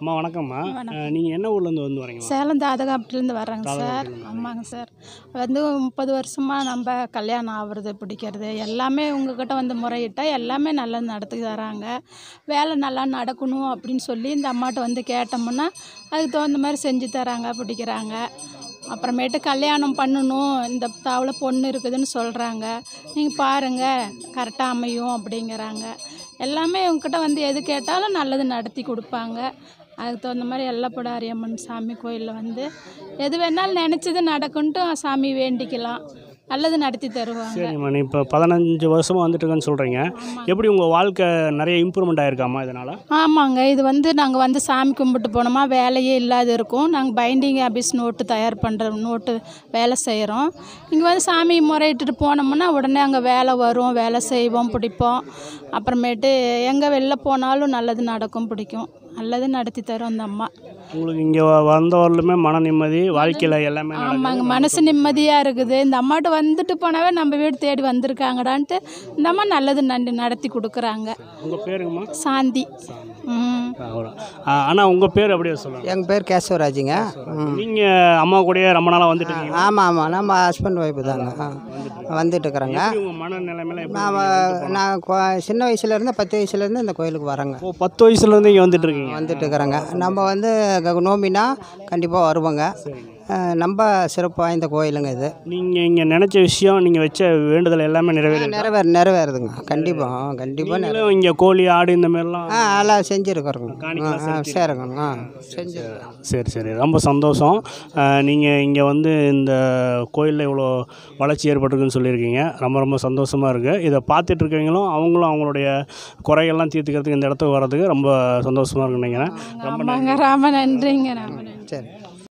அம்மா வணக்கம்மா நீங்கள் என்ன ஊர்லேருந்து வந்து வரீங்க சேலம் தாதகாப்பட்டிலேருந்து வர்றாங்க சார் ஆமாங்க சார் வந்து முப்பது வருஷமாக நம்ம கல்யாணம் ஆகிறது பிடிக்கிறது எல்லாமே உங்ககிட்ட வந்து முறையிட்டால் எல்லாமே நல்லா நடத்தி தராங்க வேலை நல்லா நடக்கணும் அப்படின்னு சொல்லி இந்த அம்மாட்ட வந்து கேட்டோம்னா அதுக்கு தகுந்த மாதிரி செஞ்சு தராங்க பிடிக்கிறாங்க அப்புறமேட்டு கல்யாணம் பண்ணணும் இந்த தாவில் பொண்ணு இருக்குதுன்னு சொல்கிறாங்க நீங்கள் பாருங்கள் கரெக்டாக அமையும் அப்படிங்கிறாங்க எல்லாமே உங்ககிட்ட வந்து எது கேட்டாலும் நல்லது நடத்தி கொடுப்பாங்க அதுக்கு தகுந்த மாதிரி எல்லப்படாரி அம்மன் சாமி கோயிலில் வந்து எது வேணாலும் நினச்சது நடக்குன்ட்டு சாமி வேண்டிக்கலாம் நல்லது நடத்தி தருவாங்க சரிம்மா நீ இப்போ பதினஞ்சு வருஷமாக வந்துட்டுருக்கேன்னு சொல்கிறீங்க எப்படி உங்கள் வாழ்க்கை நிறைய இம்ப்ரூவ்மெண்ட் ஆயிருக்காமா இதனால் ஆமாங்க இது வந்து நாங்கள் வந்து சாமி கும்பிட்டு போனோமா வேலையே இல்லாத இருக்கும் நாங்கள் பைண்டிங் ஆஃபீஸ் நோட்டு தயார் பண்ணுற நோட்டு வேலை செய்கிறோம் இங்கே வந்து சாமி முறையிட்டு போனோம்னா உடனே அங்கே வேலை வரும் வேலை செய்வோம் பிடிப்போம் அப்புறமேட்டு எங்கே வெளில போனாலும் நல்லது நடக்கும் பிடிக்கும் நல்லது நடத்தி தரும் அந்த அம்மா உங்களுக்கு இங்கே வந்தவர்களுமே மன நிம்மதி வாழ்க்கையில் எல்லாமே ஆமாங்க மனசு நிம்மதியாக இருக்குது இந்த அம்மாட்ட வந்துட்டு போனாவே நம்ம வீடு தேடி வந்திருக்காங்கடான்ட்டு இந்த அம்மா நல்லது நன்றி நடத்தி கொடுக்குறாங்க உங்கள் பேருங்கம்மா சாந்தி ஆனால் உங்கள் பேர் அப்படியே சொல்லுங்கள் எங்கள் பேர் கேசவராஜுங்க நீங்கள் அம்மா கூடயே ரொம்ப நாளாக வந்துட்டு ஆமாம் ஆமாம் நம்ம ஹஸ்பண்ட் ஒய்ஃபு தாங்க வந்துட்டு இருக்கிறாங்க நான் நான் சின்ன வயசுலேருந்து பத்து வயசுலேருந்து இந்த கோயிலுக்கு வரேங்க பத்து வயசுலேருந்து இங்கே வந்துட்டு இருக்கீங்க வந்துட்டு இருக்கிறாங்க நம்ம வந்து நோம்பினா கண்டிப்பாக வருவோங்க ரொம்ப சிறப்பு வாய்ந்த கோயிலுங்க இது நீங்கள் இங்கே நினச்ச விஷயம் நீங்கள் வச்ச வேண்டுதல் எல்லாமே நிறைவேறும் நிறைவேறு நிறைவேறுதுங்க கண்டிப்பாக கண்டிப்பாக இங்கே கோழி ஆடு இந்த மாதிரிலாம் ஆ எல்லாம் செஞ்சுருக்கிறோங்க ஆ சரிங்க ஆ செஞ்சு சரி சரி ரொம்ப சந்தோஷம் நீங்கள் இங்கே வந்து இந்த கோயிலில் இவ்வளோ வளர்ச்சி ஏற்பட்டிருக்குன்னு சொல்லியிருக்கீங்க ரொம்ப ரொம்ப சந்தோஷமாக இருக்குது இதை பார்த்துட்டு இருக்கவங்களும் அவங்களும் அவங்களுடைய குறைகள்லாம் தீர்த்துக்கிறதுக்கு இந்த இடத்துக்கு வர்றதுக்கு ரொம்ப சந்தோஷமாக இருக்குன்னு நினைக்கிறேன் ரொம்ப ராம நன்றிங்க ராம சரி